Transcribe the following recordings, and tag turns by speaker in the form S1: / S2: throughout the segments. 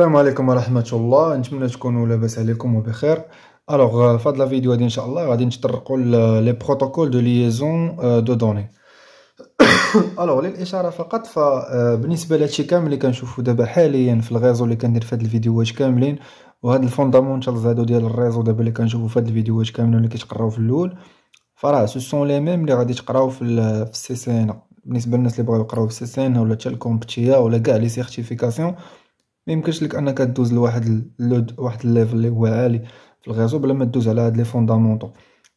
S1: السلام عليكم ورحمه الله نتمنى تكونوا لاباس عليكم وبخير الوغ في هاد لا فيديو هادي ان شاء الله غادي نتطرقوا لي بروتوكول دو ليزون دو دوني الوغ للاشاره فقط فبالنسبه euh, لهادشي كامل اللي كنشوفو دابا حاليا في الغيزو اللي كندير في هاد الفيديوهات كاملين وهاد الفوندامونتالز هادو ديال الريزو دابا اللي كنشوفو في هاد الفيديوهات كاملين اللي كيتقراو في الاول فراه سو سون لي ميم اللي غادي تقراو في السي سي ان بالنسبه للناس اللي بغاو يقراو في السي سي ان ولا تشال كومبتيا ولا كاع لي سيرتيفيكاسيون ما يمكنش لك انك تدوز لواحد لود واحد الليفل اللي هو عالي في الغازو بلا ما تدوز على هاد لي فوندامونطو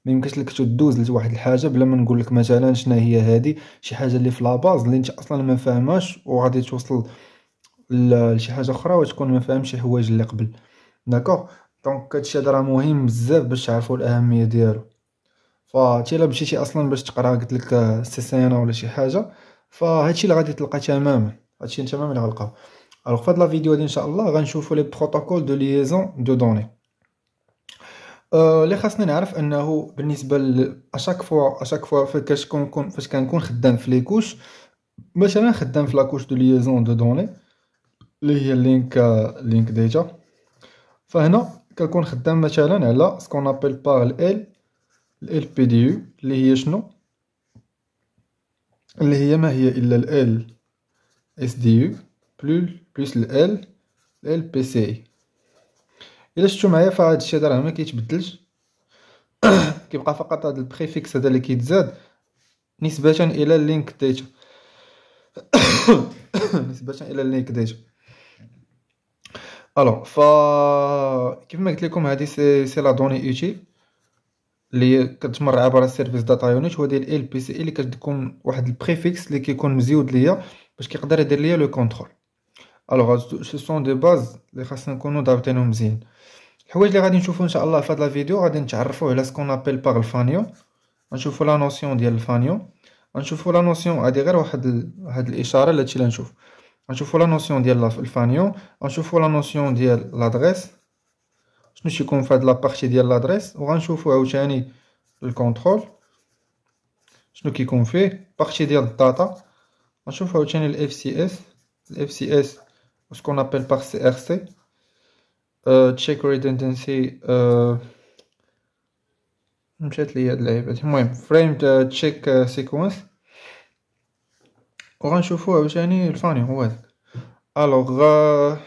S1: ما يمكنش لك تدوز لواحد الحاجه بلا ما نقول لك مثلا شنو هي هادي شي حاجه اللي في لاباز اللي انت اصلا ما فاهمهاش وغادي توصل لشي حاجه اخرى وتكون ما فاهمش شي حوايج اللي قبل داكوغ دونك هادشي هذا راه مهم بزاف باش تعرفوا الاهميه ديالو فتي الا مشيتي اصلا باش تقرا قلت لك سيسينا ولا شي حاجه فهادشي اللي غادي تلقى تماما هادشي تماما اللي غلقاه الوغ Alors, fin de la vidéo, الله غنشوفو لي بروتوكول دو ليزون دو دوني اللي خاصني نعرف انه بالنسبه ل اشاك فوا اشاك فوا فاش كنكون فاش كنكون خدام في ليكوش مثلا خدام في لاكوش دو ليزون دو دوني اللي هي لينك لينك ديتا فهنا كنكون خدام مثلا على سكون ابل باغ ال ال بي دي يو اللي هي شنو اللي هي ما هي الا ال اس دي يو بلس بلس ال ال بي سي الا شفتو معايا فهاد الشيء هذا راه ما كيتبدلش كيبقى فقط هاد البريفيكس هذا اللي كيتزاد نسبة الى اللينك داتا نسبة الى اللينك داتا الو ف كيف ما قلت لكم هذه سي سي لا دوني اوتيل اللي كتمر عبر السيرفيس داتا يونيت هو ديال ال بي سي اللي كتكون واحد البريفيكس اللي كيكون مزيود ليا باش كيقدر يدير ليا لو كونترول الوغ سو سون دي باز لي خاصنا نكونو ضابطينهم مزيان الحوايج اللي غادي نشوفو ان شاء الله في هاد لا غادي نتعرفو على سكون ابل باغ الفانيو غنشوفو لا نوسيون ديال الفانيو غنشوفو لا نوسيون هادي غير واحد ال... هاد الاشاره لهادشي اللي غنشوف غنشوفو لا نوسيون ديال الفانيو غنشوفو لا نوسيون ديال لادريس شنو تيكون في هاد لابارتي ديال لادريس وغنشوفو عاوتاني الكونترول شنو كيكون فيه بارتي ديال الداتا غنشوفو عاوتاني الاف سي اس الاف سي اس ce qu'on appelle par CRC, euh, check redundancy euh, مشات ليا هاد اللعيبات المهم فريم تشيك سيكونس وغنشوفو عاوتاني الفاني هو هذاك الوغ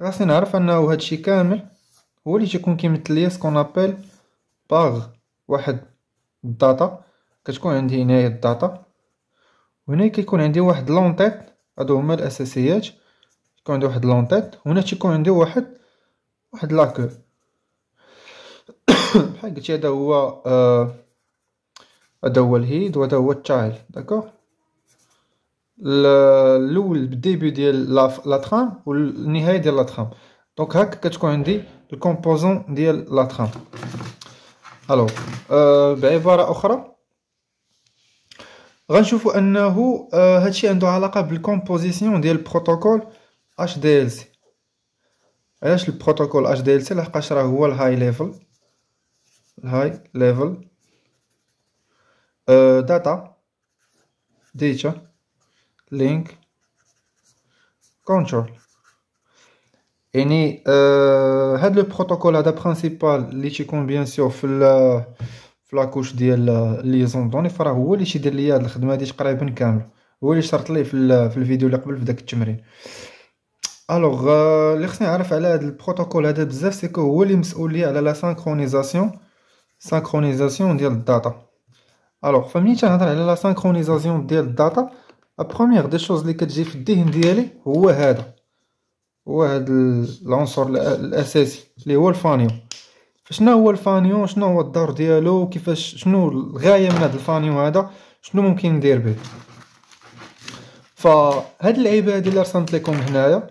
S1: خاصني نعرف انه هادشي كامل هو اللي تيكون كيمثل ليا سكون ابل باغ واحد الداتا كتكون عندي هنايا الداتا وهنا كيكون عندي واحد لونتيت هادو هما الاساسيات تكون عندي واحد لونتيت هنا تيكون عندي واحد واحد لاكو بحال قلت هذا هو آه، هذا آه هو الهيد وهذا هو التشايل داكوغ الاول بديبي ديال لا ترام والنهايه ديال لا ترام دونك هكا كتكون عندي الكومبوزون ديال لا ترام الو آه بعباره اخرى غنشوفوا انه آه هادشي عنده علاقه بالكومبوزيسيون ديال البروتوكول اش دي ال سي علاش البروتوكول اش دي ال سي لحقاش راه هو الهاي ليفل الهاي ليفل داتا ديتا لينك كونترول يعني أه، هاد لو بروتوكول هذا برينسيبال لي تيكون بيان سور في في لاكوش ديال ليزون دوني فراه هو اللي تيدير ليا هاد الخدمه هادي تقريبا كامله هو اللي شرط لي في, في الفيديو اللي قبل في داك التمرين الوغ اللي خصني نعرف على هذا البروتوكول هذا بزاف سيكو هو اللي مسؤول على لا سانكرونيزاسيون سانكرونيزاسيون ديال الداتا الوغ فملي تنهضر على لا سانكرونيزاسيون ديال الداتا بروميير دي شوز اللي كتجي في الذهن ديالي هو هذا هو هذا العنصر الاساسي اللي هو الفانيون شنو هو الفانيون شنو هو الدور ديالو كيفاش شنو الغايه من هذا الفانيون هذا شنو ممكن ندير به فهاد العباده اللي رسمت لكم هنايا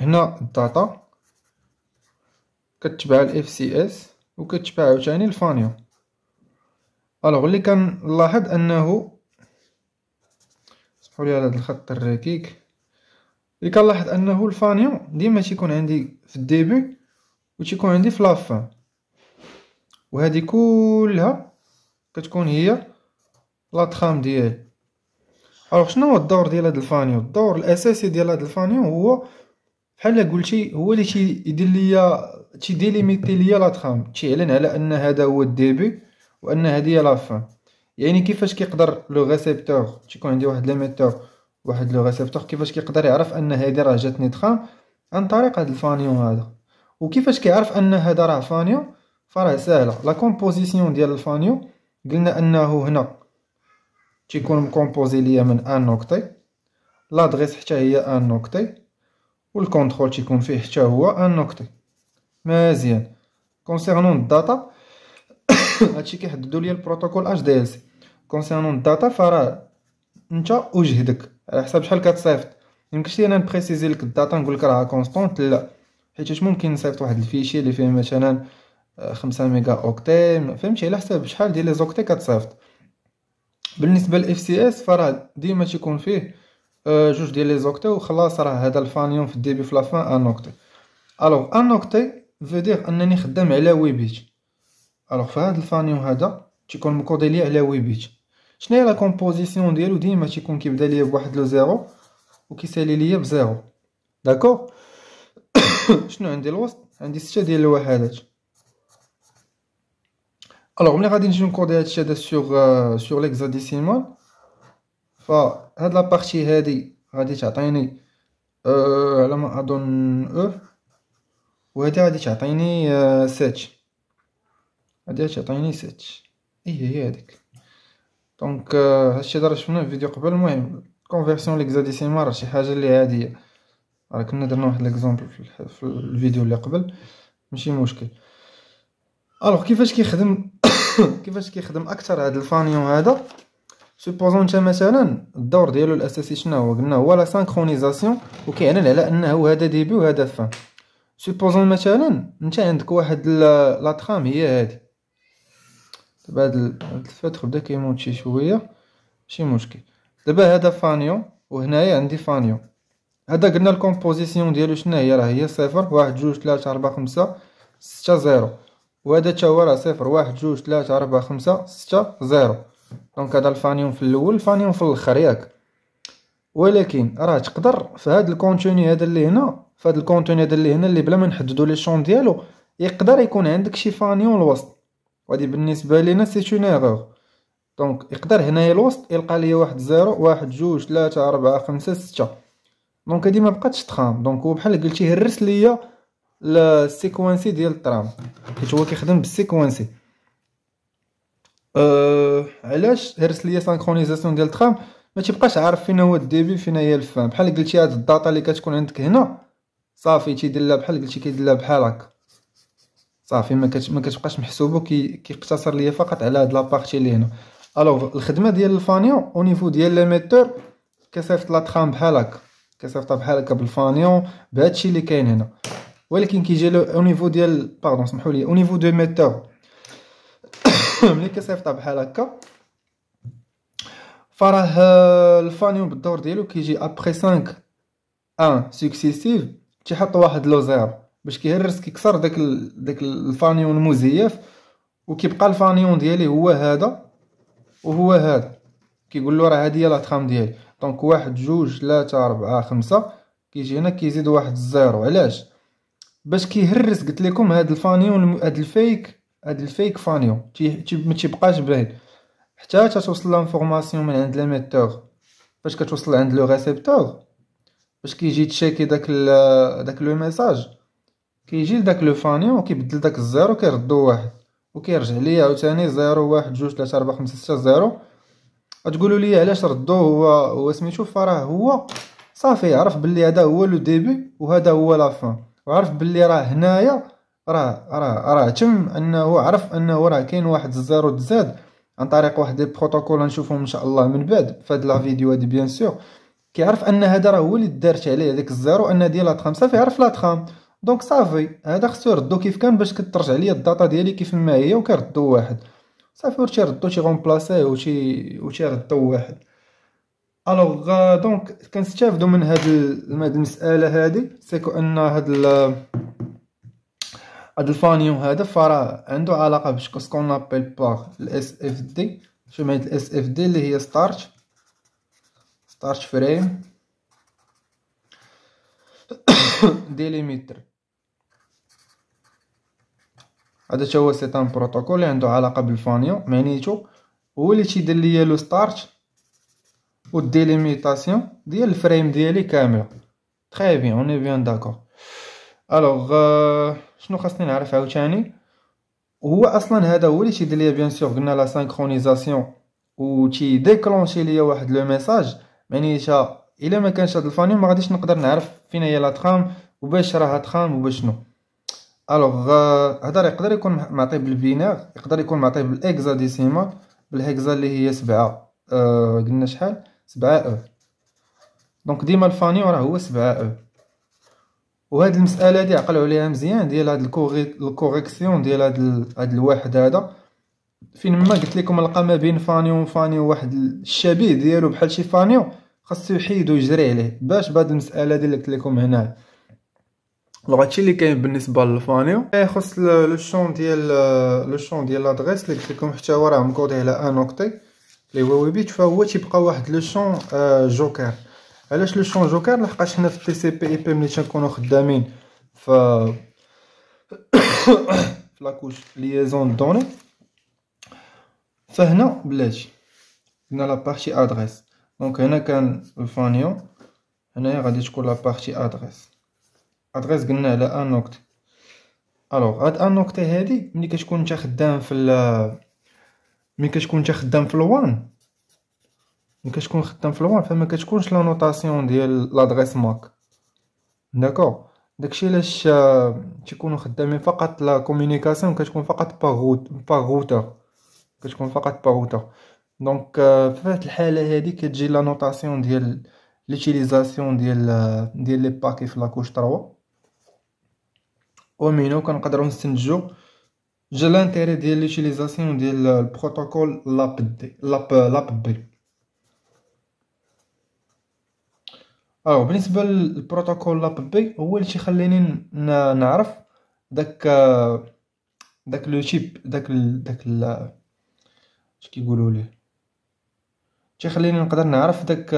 S1: هنا الداتا كتبع الاف سي اس وكتبع عاوتاني الفانيو الوغ اللي كنلاحظ انه اسمحوا لي على هذا الخط الركيك اللي كنلاحظ انه الفانيو ديما تيكون عندي في الديبي وتيكون عندي في لافان وهذه كلها كتكون هي لا تخام ديالي الوغ شنو هو الدور ديال هاد الفانيو الدور الاساسي ديال هاد الفانيو هو بحال قلتي هو اللي تيدير ليا تيديليميتي ليا لا ترام تيعلن على ان هذا هو الديبي وان هذه هي لا فان يعني كيفاش كيقدر لو ريسيبتور تيكون عندي واحد ليميتور واحد لو ريسيبتور كيفاش كيقدر يعرف ان هذه راه جاتني تخام عن طريق هذا الفانيون هذا وكيفاش كيعرف ان هذا راه فانيون فراه ساهله لا كومبوزيسيون ديال الفانيون قلنا انه هنا تيكون مكومبوزي ليا من ان نوكتي لادريس حتى هي ان نوكتي والكونترول تيكون فيه حتى هو ان نقطي مزيان كونسيرنون الداتا هادشي كيحددو ليا البروتوكول اش دي ال سي كونسيرنون الداتا فراه انت وجهدك على حساب شحال كتصيفط يمكنش لي انا نبريسيزي لك الداتا نقول لك راه كونستونت لا حيت ممكن نصيفط واحد الفيشي اللي فيه مثلا خمسة ميغا اوكتي فهمتي على حساب شحال ديال لي زوكتي كتصيفط بالنسبه للاف سي اس فراه ديما تيكون فيه جوج ديال لي زوكتي وخلاص راه هذا الفانيون في الديبي في لافان ان اوكتي الوغ ان اوكتي في دير انني خدام على ويبيت الوغ في هذا الفانيون هذا تيكون مكودي ليا على ويبيت شنو هي لا كومبوزيسيون ديالو ديما تيكون كيبدا ليا بواحد لو زيرو وكيسالي ليا بزيرو داكور شنو عندي الوسط عندي ستة ديال الوحدات الوغ ملي غادي نجي نكودي هادشي هذا سيغ سيغ ليكزاديسيمال فهاد لابارتي هادي غادي تعطيني أه على ما اظن او أه، وهادي غادي تعطيني سات أه، ساتش غادي تعطيني ساتش اي هي هاديك دونك أه، هادشي اللي شفناه في فيديو قبل المهم كونفيرسيون ليكزاديسيمال راه شي حاجه اللي عاديه راه كنا درنا واحد ليكزومبل في, في الفيديو اللي قبل ماشي مشكل الوغ كيفاش كيخدم كيفاش كيخدم اكثر هاد الفانيون هذا سوبوزون انت مثلا الدور ديالو الاساسي شنو هو قلنا هو لا سانكرونيزاسيون وكيعلن على انه هذا ديبي وهذا فان سوبوزون مثلا انت عندك واحد لا ترام هي هادي دابا هاد الفتر بدا كيموت شي شويه ماشي مشكل دابا هذا فانيو وهنايا عندي فانيو هذا قلنا الكومبوزيسيون ديالو شنو هي راه هي صفر واحد جوج ثلاثة أربعة خمسة ستة زيرو وهذا تا هو راه صفر واحد جوج ثلاثة أربعة خمسة ستة زيرو دونك هذا الفانيوم في الاول الفانيوم في الاخر ياك ولكن راه تقدر في هذا الكونتوني هذا اللي هنا في هذا الكونتوني هذا اللي هنا اللي بلا ما نحددوا لي شون ديالو يقدر يكون عندك شي فانيون الوسط وهادي بالنسبه لينا سي اون ايغور دونك يقدر هنايا الوسط يلقى لي واحد زيرو واحد جوج ثلاثة أربعة خمسة ستة دونك هادي مبقاتش تخام دونك هو بحال قلتي هرس ليا السيكونسي ديال الترام حيت هو كيخدم بالسيكونسي أه علاش هرس ليا سانكرونيزاسيون ديال الترام ما تيبقاش عارف فين هو الديبي فين هي الفان بحال قلتي هاد الداتا اللي كتكون عندك هنا صافي تيدير لها بحال قلتي كيدير لها بحال هكا صافي ما, كتش ما كتبقاش محسوبه كي... كيقتصر ليا فقط على هاد لابارتي اللي هنا الوغ الخدمه ديال الفانيون او نيفو ديال ليميتور كيصيفط لا ترام بحال هكا كيصيفطها بحال هكا بالفانيون بهادشي اللي كاين هنا ولكن كيجي او نيفو ديال باردون سمحوا لي او نيفو دو ميتور ملي كيصيفطها بحال هكا فراه آه، الفانيون بالدور ديالو كيجي ابري 5 ان سكسيسيف تيحط واحد لو زيرو باش كيهرس كيكسر داك ال... داك الفانيون المزيف وكيبقى الفانيون ديالي هو هذا وهو هذا كيقول له راه هذه هي لا ترام ديالي دونك واحد جوج ثلاثة أربعة خمسة كيجي هنا كيزيد واحد الزيرو علاش باش كيهرس قلت لكم هاد الفانيون هاد الفيك هاد الفيك فانيو تي, ما تيبقاش باين حتى تتوصل لانفورماسيون من عند ليميتور فاش كتوصل عند لو ريسيبتور باش كيجي تشيكي داك داك لو ميساج كيجي لداك لو فانيو وكيبدل داك الزيرو كيردو واحد وكيرجع ليا عاوتاني زيرو واحد جوج تلاتة ربعة خمسة ستة زيرو غتقولوا لي علاش ردو هو هو سميتو فراه هو صافي عرف بلي هذا هو لو ديبي وهذا هو لا فان وعرف بلي راه هنايا راه راه راه تم انه عرف انه راه كاين واحد الزيرو تزاد عن طريق واحد لي بروتوكول نشوفهم ان شاء الله من بعد في هاد لا فيديو بيان سور كيعرف ان هذا راه هو اللي دارت عليه هذاك الزيرو ان ديالات خمسة لا لاتخام دونك صافي هذا خصو يردو كيف كان باش كترجع ليا الداتا ديالي كيف ما هي كيردو واحد صافي و تيردو تي غومبلاسيه وتي وتي ردو واحد الوغ آه، دونك كنستافدو من هاد المساله هادي سيكو ان هاد هاد الفانيون هذا فراه عنده علاقه سكون نابيل باغ الاس اف دي معنى الاس اف دي اللي هي ستارت ستارش فريم ديليميتر هذا تا هو سيتان بروتوكول اللي عنده علاقه بالفانيون معنيتو هو اللي تيدير ليا لو ستارت و ديال الفريم ديالي كامله تري بيان اون بيان داكور الوغ euh, شنو خاصني نعرف عاوتاني هو اصلا هذا هو اللي تيدير ليا بيان سور قلنا لا سانكرونيزاسيون و تي ديكلونشي ليا واحد لو ميساج معنيتها الا ما كانش هاد الفانيل ما غاديش نقدر نعرف فين هي لا ترام وباش راها تخام وباش شنو الوغ euh، هذا يقدر يكون معطي بالبينار يقدر يكون معطي بالاكزا ديسيمال بالهكزا اللي هي سبعة أه قلنا شحال سبعة او دونك ديما الفانيو راه هو سبعة او وهاد المساله هادي عقلوا عليها مزيان ديال هاد الكوريكسيون ديال هاد هاد الواحد هذا فين ما قلت لكم لقى ما بين فانيو وفانيو واحد الشبيه ديالو بحال شي فانيو خاصو يحيدو يجري عليه باش بهاد المساله اللي قلت لكم هنا لوغ هادشي اللي كاين بالنسبه للفانيو كيخص إيه، لو شون ديال لو شون ديال لادريس اللي قلت لكم حتى هو راه مكودي على ان اوكتي اللي هو ويبيت فهو تيبقى واحد لو شون آه، جوكر علاش لو شون جوكر لحقاش حنا في تي سي بي اي بي ملي تنكونو خدامين ف في لاكوش ليزون دوني فهنا بلاتي هنا لا بارتي ادريس دونك هنا كان الفانيون هنايا غادي تكون لا بارتي ادريس ادريس قلنا على ان نوكت الوغ هاد ان نوكت هادي ملي كتكون انت خدام في ملي كتكون انت خدام في الوان ملي كتكون خدام في الوان فما كتكونش لا نوطاسيون ديال لادريس ماك داكو داكشي علاش تيكونوا خدامين فقط لا كومونيكاسيون كتكون فقط باغ روت كتكون فقط باغ دونك في هاد الحاله هادي كتجي لا نوطاسيون ديال ليتيليزاسيون ديال ديال لي باكي في لاكوش 3 ومنو كنقدروا نستنتجوا جا لانتيري ديال ليتيليزاسيون ديال البروتوكول لاب دي لاب لاب بي او آه، بالنسبه للبروتوكول لاب بي هو اللي تيخليني نعرف داك داك لو شيب داك ال داك ال اش كيقولوا ليه تيخليني نقدر نعرف داك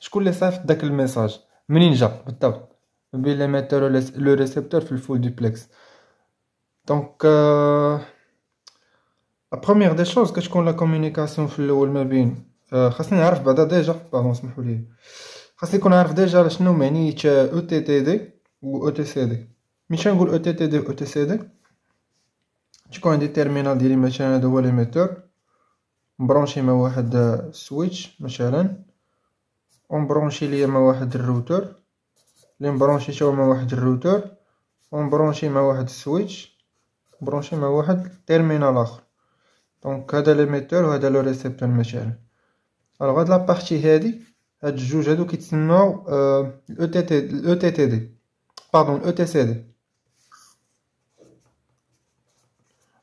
S1: شكون اللي صيفط داك الميساج منين جا بالضبط بين ميتور لو ريسبتور في الفول دوبلكس دونك لا بروميير دي شوز كتكون لا كومونيكاسيون في الاول ما بين خاصني نعرف بعدا ديجا باغون سمحوا لي خاص يكون عارف ديجا شنو معنية او تي تي دي و او تي سي دي مشى نقول او تي تي دي و او تي سي دي تكون عندي التيرمينال ديالي مثلا هذا هو ليميتور مبرونشي مع واحد السويتش مثلا ونبرونشي ليا مع واحد الروتور لي مبرونشي تا هو مع واحد الروتور ونبرونشي مع واحد السويتش برونشي مع واحد تيرمينال اخر دونك هذا ليميتور وهذا لو ريسيبتور مثلا الوغ هاد لابارتي هادي هاد الجوج هادو كيتسماو الاو تي تي الاو تي تي دي باردون الاو تي سي دي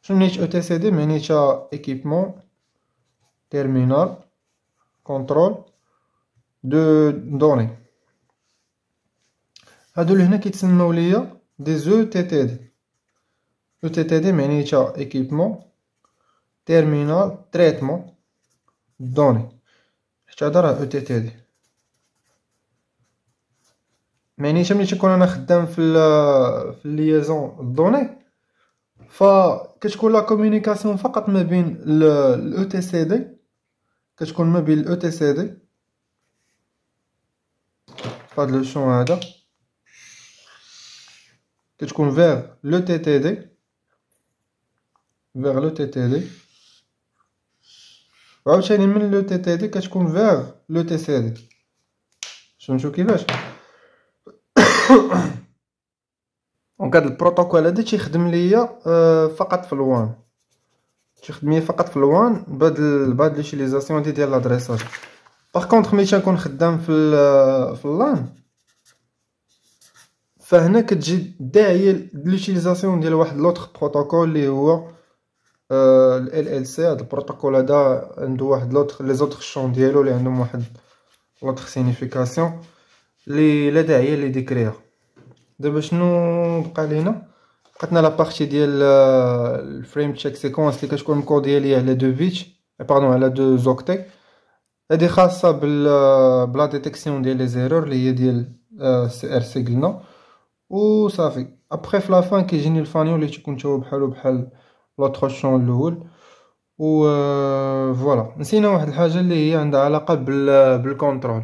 S1: شنو نيت او تي سي دي معنيتها ايكيبمون تيرمينال كونترول دو دوني هادو هنا كيتسماو ليا دي زو تي تي دي او تي تي دي معنيتها ايكيبمون تيرمينال تريتمون دوني حتى هذا راه او تي تي دي يعني انت ملي تكون انا خدام في في ليزون دوني فكتكون لا كومونيكاسيون فقط ما بين الاو تي سي دي كتكون ما بين الاو تي سي دي فهاد لو شون هذا كتكون فيغ لو تي تي دي فيغ لو تي تي دي وعاوتاني من لو تي تي دي كتكون فيغ لو تي سي دي شفتو كيفاش دونك هذا البروتوكول هذا تيخدم ليا آه، فقط في الوان تيخدم ليا فقط في الوان بهاد بهاد لوتيليزاسيون ديال لادريساج باغ كونطخ ملي تنكون خدام في في اللان فهنا كتجي داعيه لوتيليزاسيون ديال واحد لوطخ بروتوكول اللي هو آه، ال ال سي هاد البروتوكول هذا عنده واحد لوطخ لي زوطخ شون ديالو اللي عندهم واحد لوطخ سينيفيكاسيون لي لا داعي لذكرها دابا شنو بقى لينا بقاتنا لا بارتي ديال الفريم تشيك سيكونس اللي كتكون الكور ديالي على دو بيت باردون على دو زوكتي هادي خاصه بال آه، بلا ديتيكسيون ديال لي زيرور اللي هي ديال آه، سي ار سي قلنا وصافي ابخي في لافان كيجيني الفانيو اللي تكون تا بحالو بحال لوتر شون الاول و فوالا آه، نسينا واحد الحاجه اللي هي عندها علاقه بال بالكونترول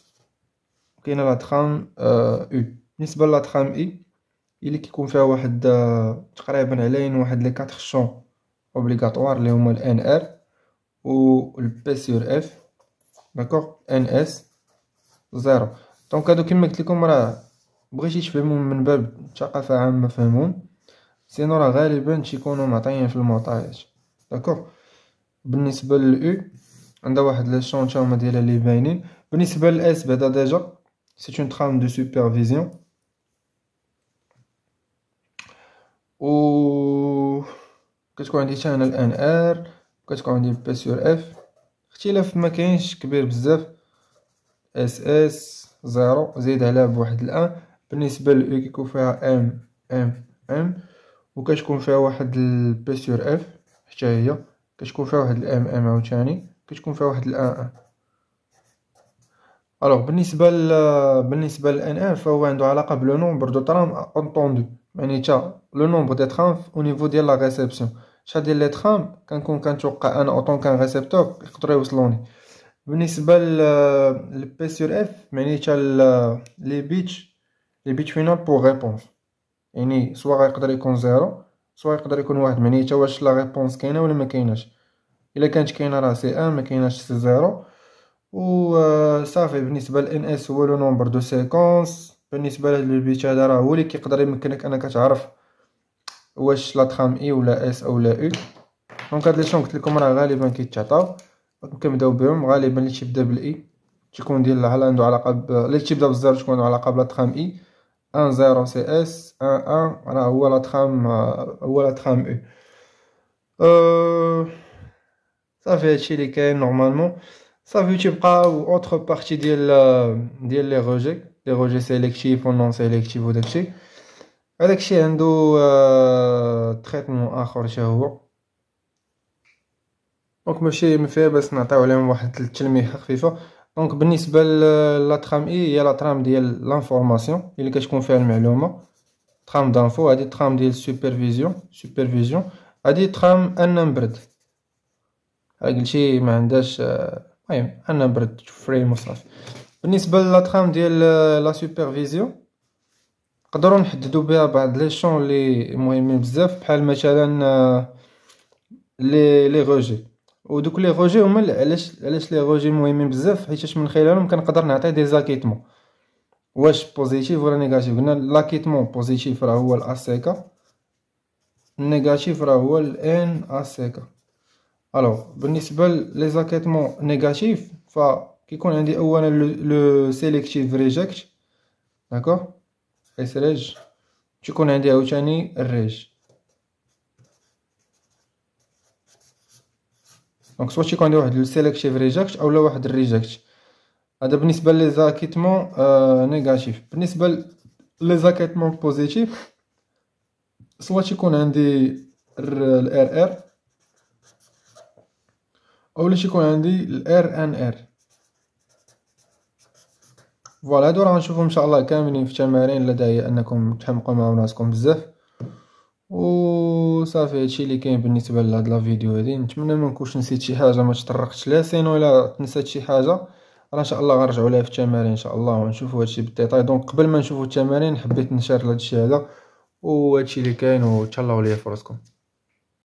S1: وكاينه ترام او آه، بالنسبه ترام اي e، اللي كيكون فيها واحد آه، تقريبا علين واحد لي 4 شون اوبليغاتوار اللي هما الان ار و البي سور اف داكوغ ان اس زيرو دونك هادو كيما قلت لكم راه بغيتي تفهمهم من باب ثقافه عامه فهمهم سينو راه غالبا تيكونوا معطيين في المعطيات داكوغ بالنسبه للاو عندها واحد لي شون تا هما ديالها اللي باينين بالنسبه للاس بعدا ديجا C'est une trame de supervision. و كتكون عندي تانا الان ار وكتكون عندي بي سور اف اختلاف ما كاينش كبير بزاف اس اس زيرو زيد عليها بواحد الان بالنسبه لو كيكون فيها ام ام ام وكتكون فيها واحد البي سور اف حتى هي كتكون فيها واحد الام ام عاوتاني كتكون فيها واحد الان ان الوغ بالنسبه ل بالنسبه للان ار فهو عنده علاقه بلو نومبر دو ترام اونطوندو يعني تا لو نومبر دي ترام او نيفو ديال لا ريسبسيون شحال ديال لي ترام كنكون كنتوقع انا اوطون كان ريسبتور يقدروا يوصلوني بالنسبه ل بي سور اف معنيتها لي بيتش لي بيتش فينال بور ريبونس يعني سواء يقدر يكون زيرو سواء يقدر يكون واحد يعني تا واش لا ريبونس كاينه ولا ما كايناش الا كانت كاينه راه سي ان ما كايناش سي زيرو وصافي بالنسبه للان اس هو لو نومبر دو سيكونس بالنسبه البيت هذا راه هو اللي كيقدر يمكنك انك تعرف واش لا ترام اي ولا اس او لا او دونك هاد لي شون قلت لكم راه غالبا كيتعطاو كنبداو بهم غالبا اللي تيبدا بالاي تيكون ديال على عنده علاقه ب اللي تيبدا بالزيرو تكون عنده علاقه بلا ترام e. اي 1 0 سي اس 1 1 راه هو لا ترام هو لا ترام e. او أه، صافي هادشي اللي كاين نورمالمون ça veut dire ou autre partie de les rejets rejets sélectifs ou non sélectifs ou avec chez un euh, traitement à donc monsieur de donc euh, la trame la trame de l'information il que je confirme le trame à des trames de supervision supervision à des trames un nombre avec المهم طيب، انا برد فريم وصافي بالنسبه ترام ديال آه، لا سوبرفيزيون نقدروا نحددوا بها بعض لي شون لي مهمين بزاف بحال مثلا آه، لي لي روجي ودوك لي روجي هما علاش علاش لي روجي مهمين بزاف حيتاش من خلالهم كنقدر نعطي دي زاكيتمون واش بوزيتيف ولا نيجاتيف قلنا لاكيتمون بوزيتيف راه هو الاسيكا النيجاتيف راه هو الان اسيكا الوغ بالنسبه لي زاكيتمون نيجاتيف كيكون عندي اولا لو سيليكتيف ريجكت داكوغ اس ريج تيكون عندي عاوتاني الريج دونك سوا تيكون عندي واحد لو سيليكتيف ريجكت اولا واحد الريجكت هذا بالنسبه لي زاكيتمون آه، نيجاتيف بالنسبه لي زاكيتمون بوزيتيف سوا تيكون عندي الار ار اول شي يكون عندي الار ان ار فوالا هادو راه غنشوفهم ان شاء الله كاملين في التمارين لدي انكم تحمقوا مع راسكم بزاف وصافي هادشي اللي كاين بالنسبه لهاد لا فيديو هادي نتمنى ما نكونش نسيت شي حاجه ما تطرقتش لا سين ولا تنسات شي حاجه راه ان شاء الله غنرجعوا لها في التمارين ان شاء الله ونشوفوا هادشي بالديتاي دونك قبل ما نشوفوا التمارين حبيت نشارك هادشي هذا وهادشي اللي كاين وتهلاو ليا فرصكم